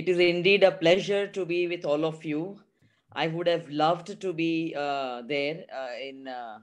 It is indeed a pleasure to be with all of you. I would have loved to be uh, there uh, in uh,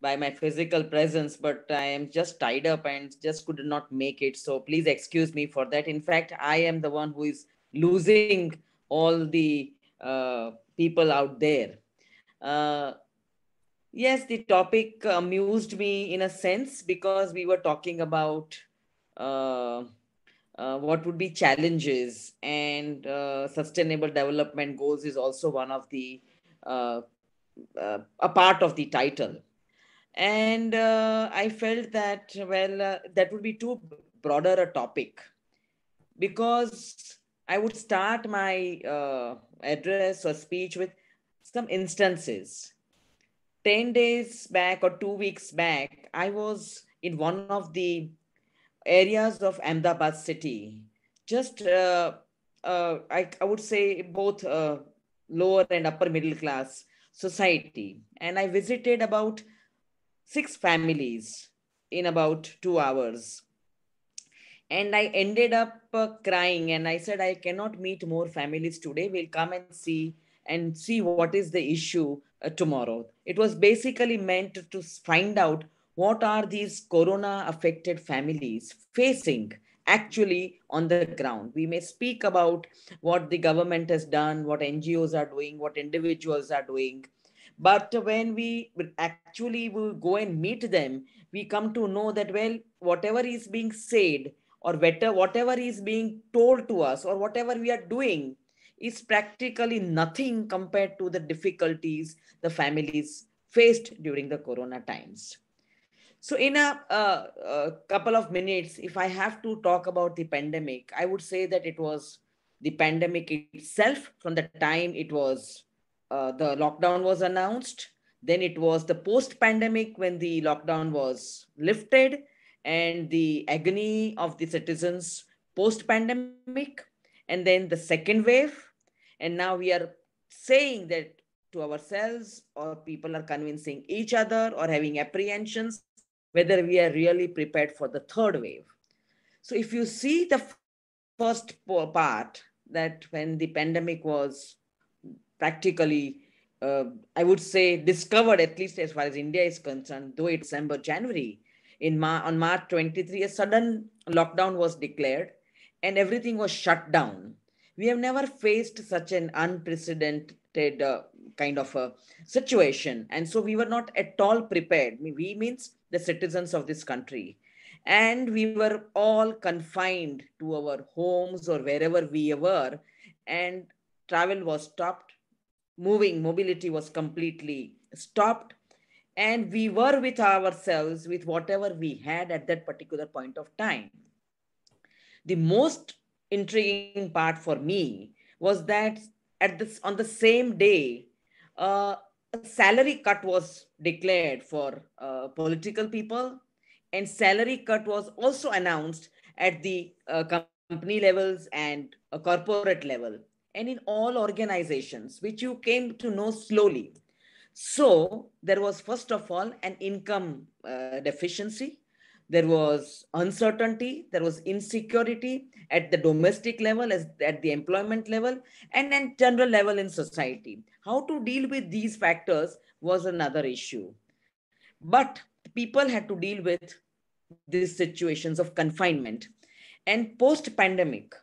by my physical presence, but I am just tied up and just could not make it. So please excuse me for that. In fact, I am the one who is losing all the uh, people out there. Uh, yes, the topic amused me in a sense because we were talking about uh, uh, what would be challenges and uh, sustainable development goals is also one of the uh, uh a part of the title and uh, i felt that well uh, that would be too broader a topic because i would start my address or speech with some instances 10 days back or 2 weeks back i was in one of the areas of Ahmedabad city, just uh, uh, I, I would say both uh, lower and upper middle class society. And I visited about six families in about two hours. And I ended up uh, crying and I said, I cannot meet more families today. We'll come and see and see what is the issue uh, tomorrow. It was basically meant to find out what are these corona affected families facing actually on the ground. We may speak about what the government has done, what NGOs are doing, what individuals are doing. But when we actually will go and meet them, we come to know that, well, whatever is being said, or better, whatever is being told to us, or whatever we are doing, is practically nothing compared to the difficulties the families faced during the corona times. So, in a, uh, a, couple of minutes, if I have to talk about the pandemic, I would say that it was the pandemic itself from the time it was uh, the lockdown was announced. Then it was the post pandemic when the lockdown was lifted and the agony of the citizens post pandemic. And then the second wave. And now we are saying that to ourselves or people are convincing each other or having apprehensions whether we are really prepared for the third wave. So if you see the first part, that when the pandemic was practically, uh, I would say, discovered, at least as far as India is concerned, though it's December, January, in Mar- on March 23, a sudden lockdown was declared and everything was shut down. We have never faced such an unprecedented uh, kind of a situation. And so we were not at all prepared. We means the citizens of this country. And we were all confined to our homes or wherever we were. And travel was stopped. Moving, mobility was completely stopped. And we were with ourselves, with whatever we had at that particular point of time. The most intriguing part for me was that at this on the same day uh, a salary cut was declared for uh, political people and salary cut was also announced at the uh, company levels and a corporate level and in all organizations which you came to know slowly so there was first of all an income uh, deficiency there was uncertainty there was insecurity at the domestic level as at the employment level and then general level in society how to deal with these factors was another issue. But people had to deal with these situations of confinement. And post pandemic,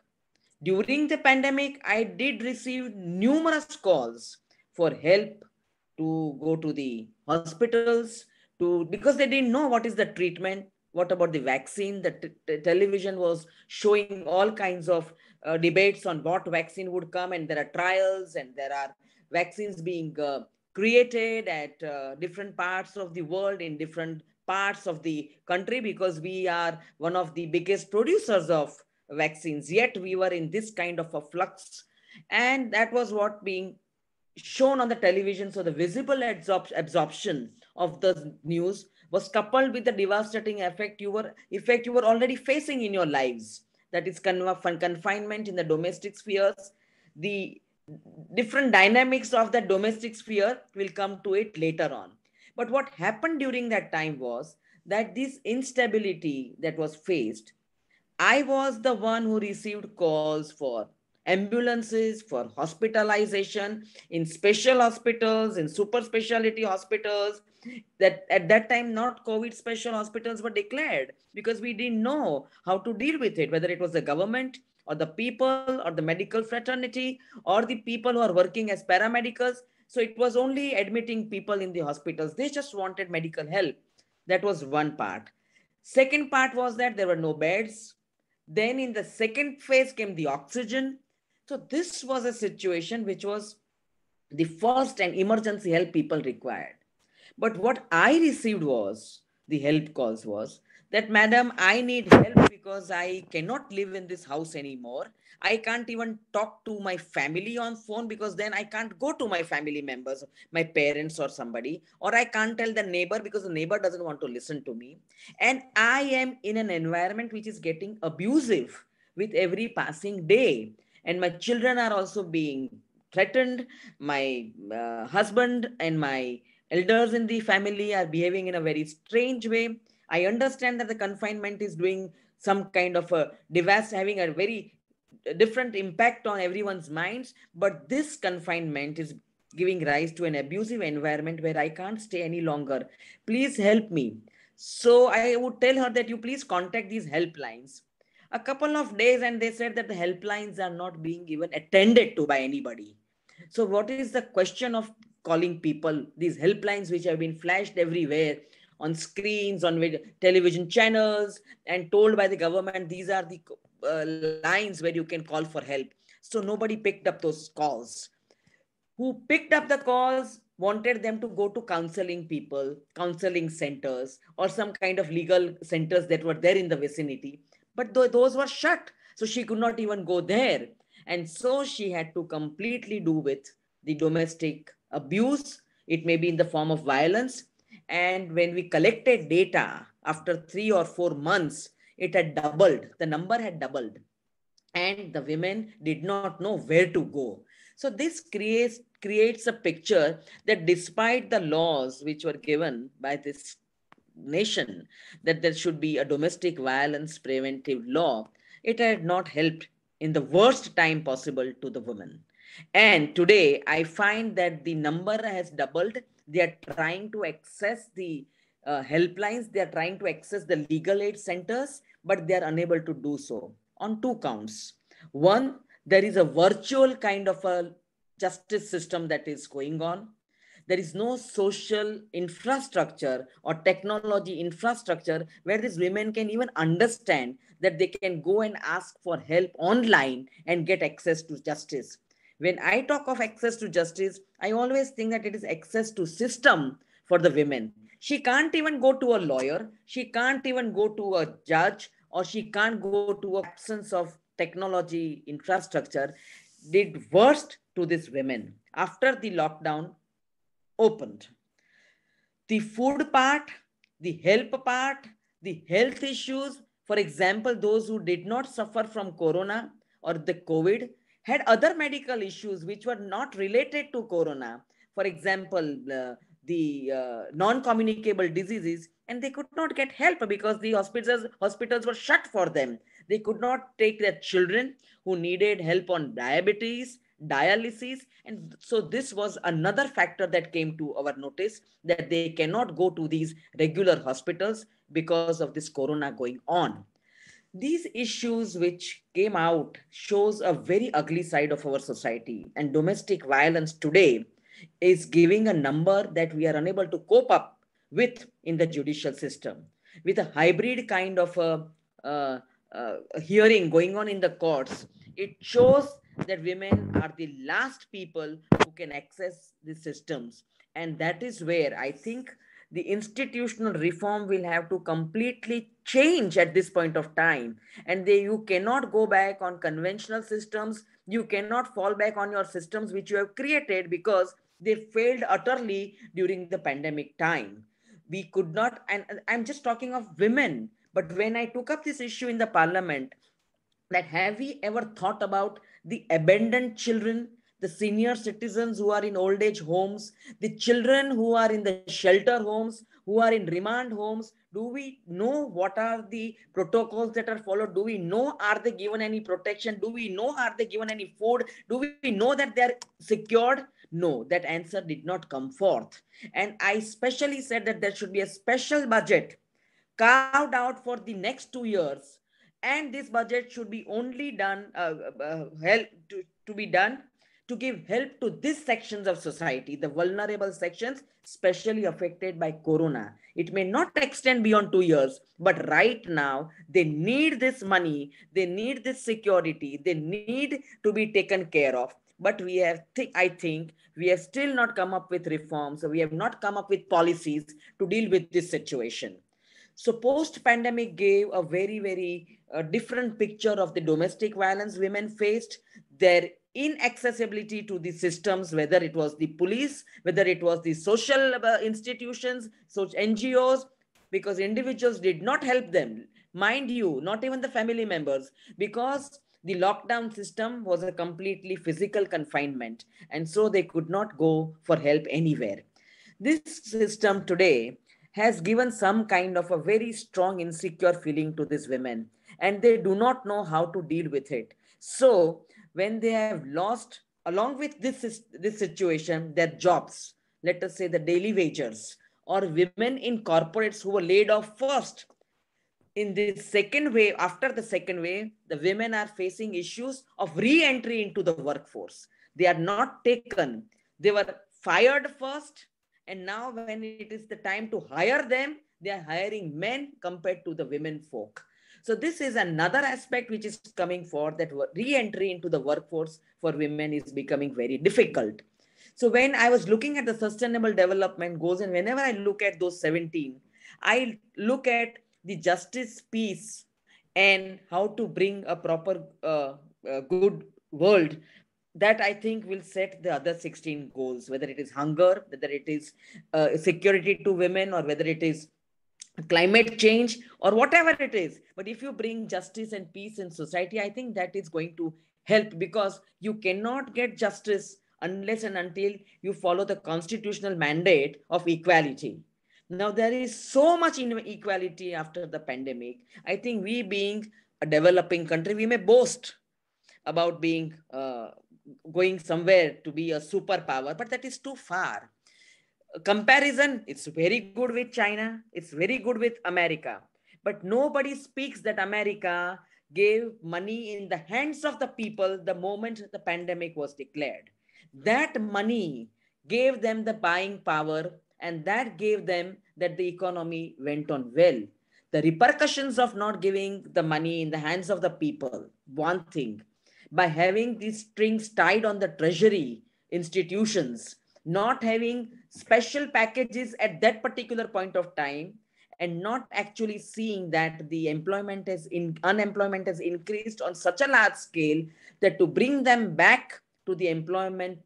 during the pandemic, I did receive numerous calls for help to go to the hospitals to because they didn't know what is the treatment what about the vaccine the television was showing all kinds of uh, debates on what vaccine would come and there are trials and there are vaccines being uh, created at uh, different parts of the world in different parts of the country because we are one of the biggest producers of vaccines yet we were in this kind of a flux and that was what being shown on the television so the visible absor absorption of the news was coupled with the devastating effect you were effect you were already facing in your lives that is confinement in the domestic spheres the different dynamics of the domestic sphere will come to it later on. But what happened during that time was that this instability that was faced, I was the one who received calls for ambulances, for hospitalization in special hospitals, in super specialty hospitals, that at that time not COVID special hospitals were declared because we didn't know how to deal with it, whether it was the government or the people or the medical fraternity or the people who are working as paramedicals. So it was only admitting people in the hospitals. They just wanted medical help. That was one part. Second part was that there were no beds. Then in the second phase came the oxygen. So this was a situation which was the first and emergency help people required. But what I received was the help calls was that, Madam, I need help because I cannot live in this house anymore. I can't even talk to my family on phone because then I can't go to my family members, my parents or somebody, or I can't tell the neighbor because the neighbor doesn't want to listen to me. And I am in an environment which is getting abusive with every passing day. And my children are also being threatened. My uh, husband and my elders in the family are behaving in a very strange way. I understand that the confinement is doing some kind of a device having a very different impact on everyone's minds, but this confinement is giving rise to an abusive environment where I can't stay any longer. Please help me. So I would tell her that you please contact these helplines. A couple of days, and they said that the helplines are not being even attended to by anybody. So, what is the question of calling people, these helplines which have been flashed everywhere, on screens, on television channels, and told by the government these are the uh, lines where you can call for help. So nobody picked up those calls. Who picked up the calls wanted them to go to counseling people, counseling centers, or some kind of legal centers that were there in the vicinity. But th- those were shut. So she could not even go there. And so she had to completely do with the domestic abuse. It may be in the form of violence, and when we collected data after three or four months, it had doubled. The number had doubled. And the women did not know where to go. So this creates, creates a picture that despite the laws which were given by this nation, that there should be a domestic violence preventive law, it had not helped in the worst time possible to the women. And today, I find that the number has doubled they are trying to access the uh, helplines. They are trying to access the legal aid centers, but they are unable to do so on two counts. One, there is a virtual kind of a justice system that is going on. There is no social infrastructure or technology infrastructure where these women can even understand that they can go and ask for help online and get access to justice. When I talk of access to justice, I always think that it is access to system for the women. She can't even go to a lawyer. She can't even go to a judge or she can't go to absence of technology infrastructure did worst to these women after the lockdown opened. The food part, the help part, the health issues, for example, those who did not suffer from corona or the COVID, had other medical issues which were not related to corona. For example, uh, the uh, non-communicable diseases and they could not get help because the hospitals hospitals were shut for them they could not take their children who needed help on diabetes dialysis and so this was another factor that came to our notice that they cannot go to these regular hospitals because of this corona going on these issues which came out shows a very ugly side of our society and domestic violence today is giving a number that we are unable to cope up with in the judicial system with a hybrid kind of a, hearing going on in the courts it shows that women are the last people who can access the systems and that is where i think the institutional reform will have to completely change at this point of time and they, you cannot go back on conventional systems you cannot fall back on your systems which you have created because they failed utterly during the pandemic time we could not and i'm just talking of women but when i took up this issue in the parliament that have we ever thought about the abandoned children the senior citizens who are in old age homes, the children who are in the shelter homes, who are in remand homes? Do we know what are the protocols that are followed? Do we know are they given any protection? Do we know are they given any food? Do we know that they are secured? No, that answer did not come forth. And I specially said that there should be a special budget carved out for the next two years. And this budget should be only done, uh, uh, uh to, to be done to give help to these sections of society, the vulnerable sections, specially affected by corona. It may not extend beyond two years, but right now they need this money, they need this security, they need to be taken care of. But we have, th- I think, we have still not come up with reforms. We have not come up with policies to deal with this situation. So post-pandemic gave a very, very uh, different picture of the domestic violence women faced, their inaccessibility to the systems, whether it was the police, whether it was the social uh, institutions, such NGOs, because individuals did not help them. Mind you, not even the family members, because the lockdown system was a completely physical confinement. And so they could not go for help anywhere. This system today has given some kind of a very strong insecure feeling to these women and they do not know how to deal with it so when they have lost along with this this situation their jobs let us say the daily wagers or women in corporates who were laid off first in the second wave after the second wave the women are facing issues of re-entry into the workforce they are not taken they were fired first and now when it is the time to hire them, they are hiring men compared to the women folk. So this is another aspect which is coming for that re-entry into the workforce for women is becoming very difficult. So when I was looking at the sustainable development goals and whenever I look at those 17, I look at the justice piece and how to bring a proper uh, uh, good world that I think will set the other 16 goals, whether it is hunger, whether it is uh, security to women, or whether it is climate change, or whatever it is. But if you bring justice and peace in society, I think that is going to help because you cannot get justice unless and until you follow the constitutional mandate of equality. Now, there is so much inequality after the pandemic. I think we, being a developing country, we may boast about being. Uh, going somewhere to be a superpower, but that is too far. Comparison, it's very good with China, it's very good with America, but nobody speaks that America gave money in the hands of the people the moment the pandemic was declared. That money gave them the buying power and that gave them that the economy went on well. The repercussions of not giving the money in the hands of the people, one thing, by having these strings tied on the treasury institutions, not having special packages at that particular point of time, and not actually seeing that the employment has in unemployment has increased on such a large scale that to bring them back to the employment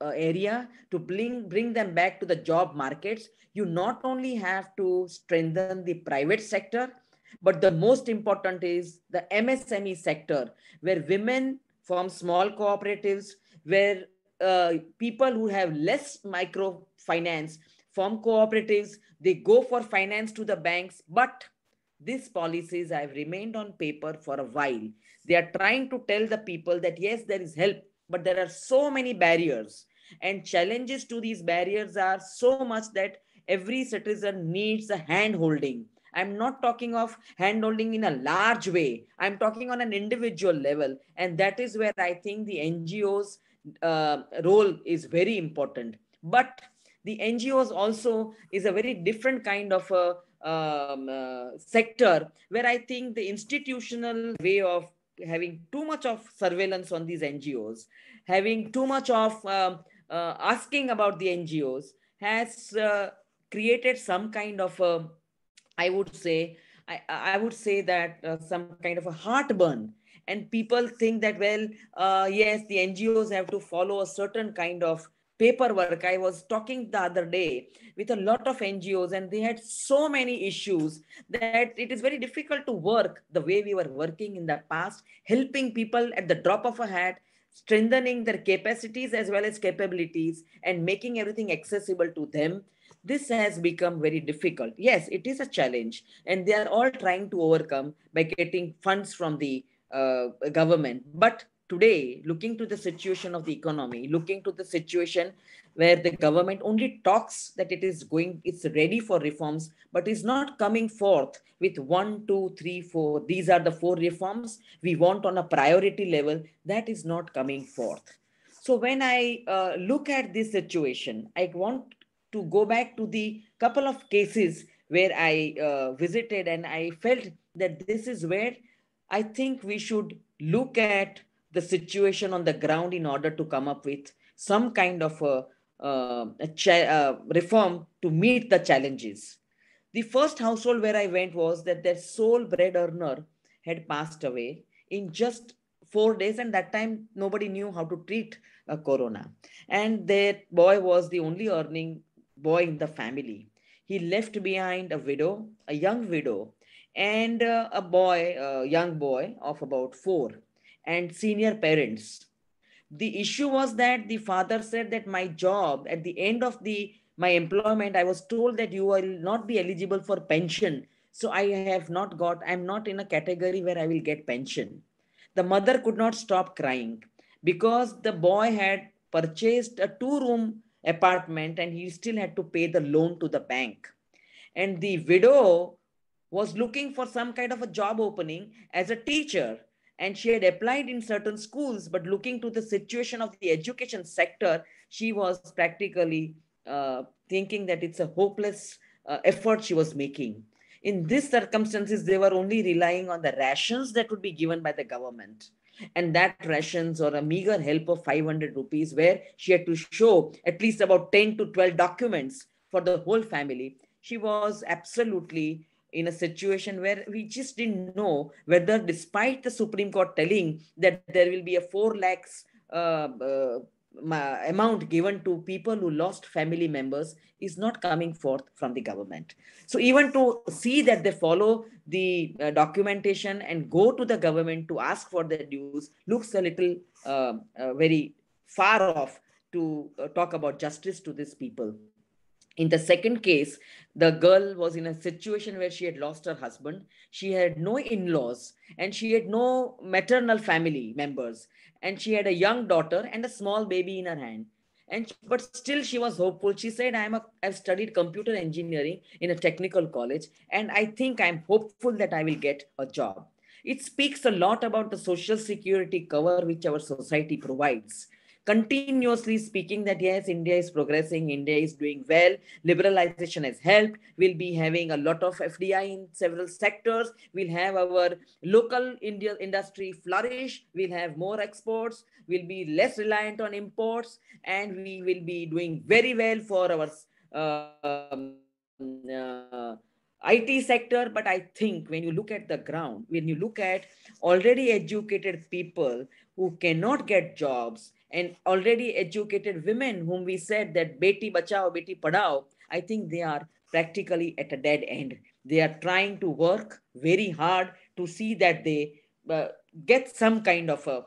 uh, area to bring bring them back to the job markets you not only have to strengthen the private sector but the most important is the msme sector where women from small cooperatives where uh, people who have less microfinance from cooperatives they go for finance to the banks but these policies have remained on paper for a while they are trying to tell the people that yes there is help but there are so many barriers and challenges to these barriers are so much that every citizen needs a hand holding I'm not talking of handholding in a large way. I'm talking on an individual level. And that is where I think the NGOs uh, role is very important. But the NGOs also is a very different kind of a um, uh, sector where I think the institutional way of having too much of surveillance on these NGOs, having too much of um, uh, asking about the NGOs has uh, created some kind of a I would say, I, I would say that uh, some kind of a heartburn. And people think that, well, uh, yes, the NGOs have to follow a certain kind of paperwork. I was talking the other day with a lot of NGOs, and they had so many issues that it is very difficult to work the way we were working in the past, helping people at the drop of a hat, strengthening their capacities as well as capabilities, and making everything accessible to them this has become very difficult. Yes, it is a challenge, and they are all trying to overcome by getting funds from the uh, government. But today, looking to the situation of the economy, looking to the situation where the government only talks that it is going, it's ready for reforms, but is not coming forth with one, two, three, four. These are the four reforms we want on a priority level. That is not coming forth. So when I uh, look at this situation, I want to go back to the couple of cases where I uh, visited and I felt that this is where I think we should look at the situation on the ground in order to come up with some kind of a, uh, a cha- uh, reform to meet the challenges. The first household where I went was that their sole bread earner had passed away in just four days, and that time nobody knew how to treat a uh, corona. And their boy was the only earning boy in the family. He left behind a widow, a young widow, and uh, a boy, a young boy of about four, and senior parents. The issue was that the father said that my job at the end of the my employment, I was told that you will not be eligible for pension. So I have not got, I'm not in a category where I will get pension. The mother could not stop crying because the boy had purchased a two room apartment and he still had to pay the loan to the bank. And the widow was looking for some kind of a job opening as a teacher. And she had applied in certain schools, but looking to the situation of the education sector, she was practically uh, thinking that it's a hopeless uh, effort she was making. In these circumstances, they were only relying on the rations that would be given by the government and that rations or a meager help of 500 rupees where she had to show at least about 10 to 12 documents for the whole family she was absolutely in a situation where we just didn't know whether despite the supreme court telling that there will be a 4 lakhs uh, uh, amount given to people who lost family members is not coming forth from the government. So even to see that they follow the uh, documentation and go to the government to ask for their dues looks a little uh, uh, very far off to uh, talk about justice to these people. In the second case, the girl was in a situation where she had lost her husband. She had no in laws and she had no maternal family members. And she had a young daughter and a small baby in her hand. And but still, she was hopeful. She said, I'm a, I've studied computer engineering in a technical college, and I think I'm hopeful that I will get a job. It speaks a lot about the social security cover which our society provides continuously speaking that yes, India is progressing, India is doing well, liberalization has helped, we'll be having a lot of FDI in several sectors, we'll have our local India industry flourish, we'll have more exports, we'll be less reliant on imports, and we will be doing very well for our. Uh, um, uh, IT sector, but I think when you look at the ground, when you look at already educated people who cannot get jobs and already educated women whom we said that beti bachao beti padao i think they are practically at a dead end they are trying to work very hard to see that they uh, get some kind of a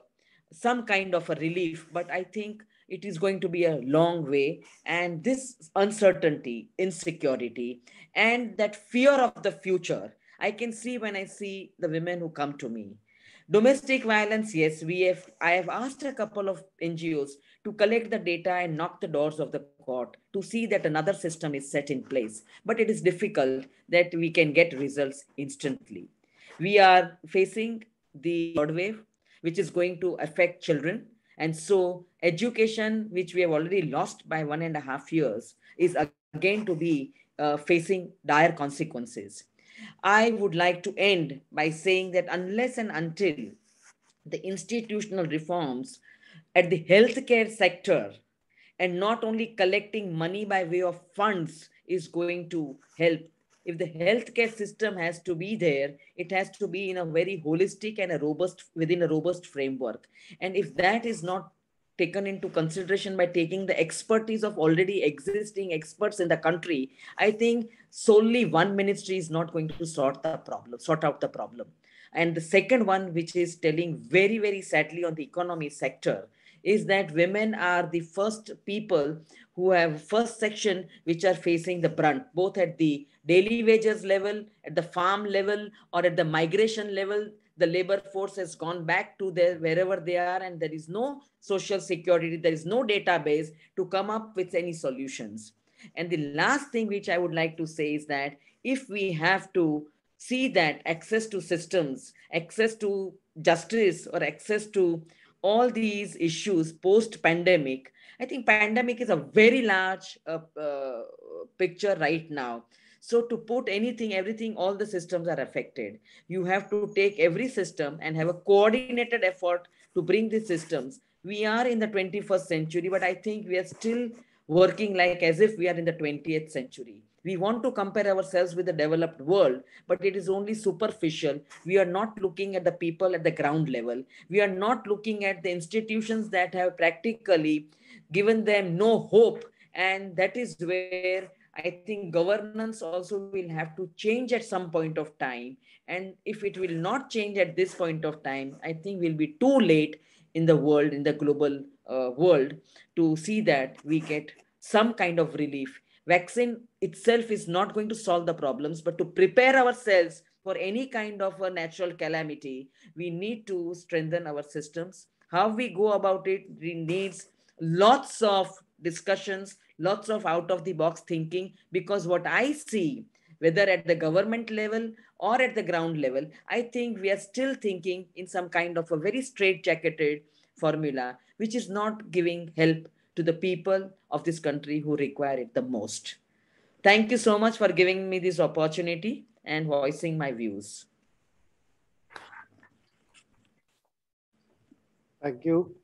some kind of a relief but i think it is going to be a long way and this uncertainty insecurity and that fear of the future i can see when i see the women who come to me Domestic violence, yes, we have. I have asked a couple of NGOs to collect the data and knock the doors of the court to see that another system is set in place. But it is difficult that we can get results instantly. We are facing the third wave, which is going to affect children. And so education, which we have already lost by one and a half years, is again to be uh, facing dire consequences. I would like to end by saying that unless and until the institutional reforms at the healthcare sector and not only collecting money by way of funds is going to help. If the healthcare system has to be there, it has to be in a very holistic and a robust within a robust framework. And if that is not taken into consideration by taking the expertise of already existing experts in the country, I think solely one ministry is not going to sort the problem, sort out the problem. And the second one, which is telling very, very sadly on the economy sector, is that women are the first people who have first section which are facing the brunt, both at the daily wages level, at the farm level, or at the migration level the labor force has gone back to their wherever they are and there is no social security there is no database to come up with any solutions and the last thing which i would like to say is that if we have to see that access to systems access to justice or access to all these issues post pandemic i think pandemic is a very large uh, uh, picture right now so to put anything, everything, all the systems are affected. You have to take every system and have a coordinated effort to bring these systems. We are in the 21st century, but I think we are still working like as if we are in the 20th century. We want to compare ourselves with the developed world, but it is only superficial. We are not looking at the people at the ground level. We are not looking at the institutions that have practically given them no hope. And that is where I think governance also will have to change at some point of time. And if it will not change at this point of time, I think we'll be too late in the world, in the global uh, world, to see that we get some kind of relief. Vaccine itself is not going to solve the problems, but to prepare ourselves for any kind of a natural calamity, we need to strengthen our systems. How we go about it needs lots of discussions, lots of out of the box thinking because what I see, whether at the government level or at the ground level, I think we are still thinking in some kind of a very straight-jacketed formula, which is not giving help to the people of this country who require it the most. Thank you so much for giving me this opportunity and voicing my views. Thank you.